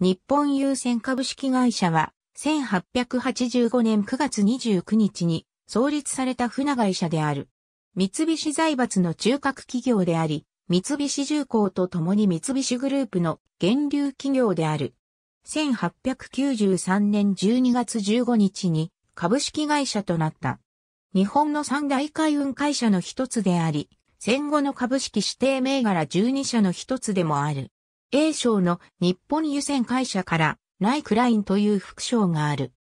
日本優先株式会社は、1885年9月29日に創立された船会社である。三菱財閥の中核企業であり、三菱重工と共に三菱グループの源流企業である。1893年12月15日に株式会社となった。日本の三大海運会社の一つであり、戦後の株式指定銘柄12社の一つでもある。A 賞の日本湯船会社からライクラインという副賞がある。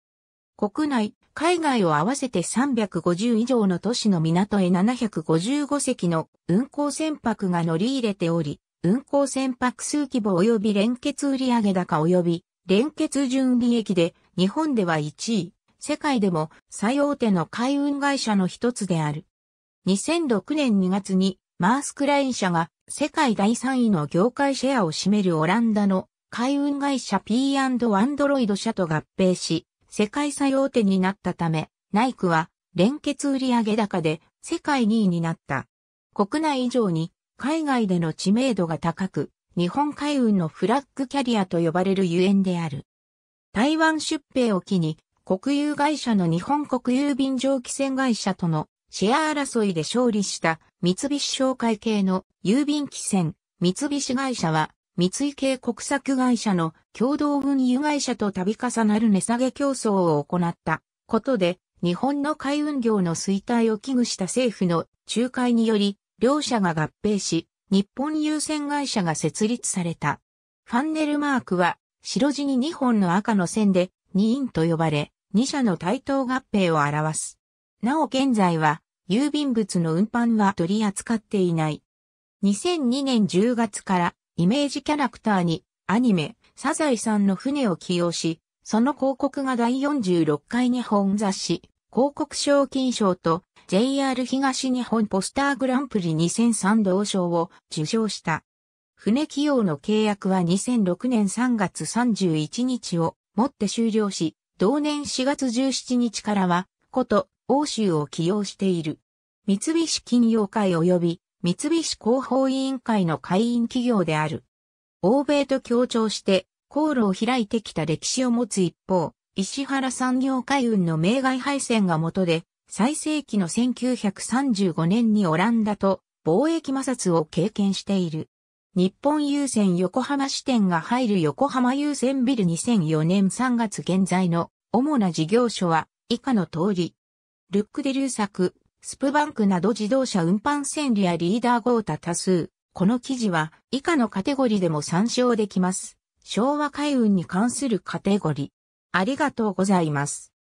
国内、海外を合わせて350以上の都市の港へ755隻の運航船舶が乗り入れており、運航船舶数規模及び連結売上高及び連結純利益で日本では1位、世界でも最大手の海運会社の一つである。2006年2月にマースクライン社が世界第3位の業界シェアを占めるオランダの海運会社 p d ドロイド社と合併し、世界最大手になったため、ナイクは連結売上高で世界2位になった。国内以上に海外での知名度が高く、日本海運のフラッグキャリアと呼ばれるゆえんである。台湾出兵を機に、国有会社の日本国有便蒸気船会社とのシェア争いで勝利した三菱商会系の郵便機船、三菱会社は、三井系国策会社の共同運輸会社と度重なる値下げ競争を行ったことで、日本の海運業の衰退を危惧した政府の仲介により、両社が合併し、日本郵船会社が設立された。ファンネルマークは、白地に2本の赤の線で、二院と呼ばれ、2社の対等合併を表す。なお現在は、郵便物の運搬は取り扱っていない。2002年10月からイメージキャラクターにアニメサザエさんの船を起用し、その広告が第46回日本雑誌広告賞金賞と JR 東日本ポスターグランプリ2003同賞を受賞した。船起用の契約は2006年3月31日をもって終了し、同年4月17日からは、こと欧州を起用している。三菱金融会及び三菱広報委員会の会員企業である。欧米と協調して航路を開いてきた歴史を持つ一方、石原産業海運の名外配線が元で、最盛期の1935年にオランダと貿易摩擦を経験している。日本郵船横浜支店が入る横浜郵船ビル2004年3月現在の主な事業所は以下の通り。ルック・デリュー作、スプバンクなど自動車運搬戦利やリーダー豪太多数。この記事は以下のカテゴリでも参照できます。昭和海運に関するカテゴリ。ありがとうございます。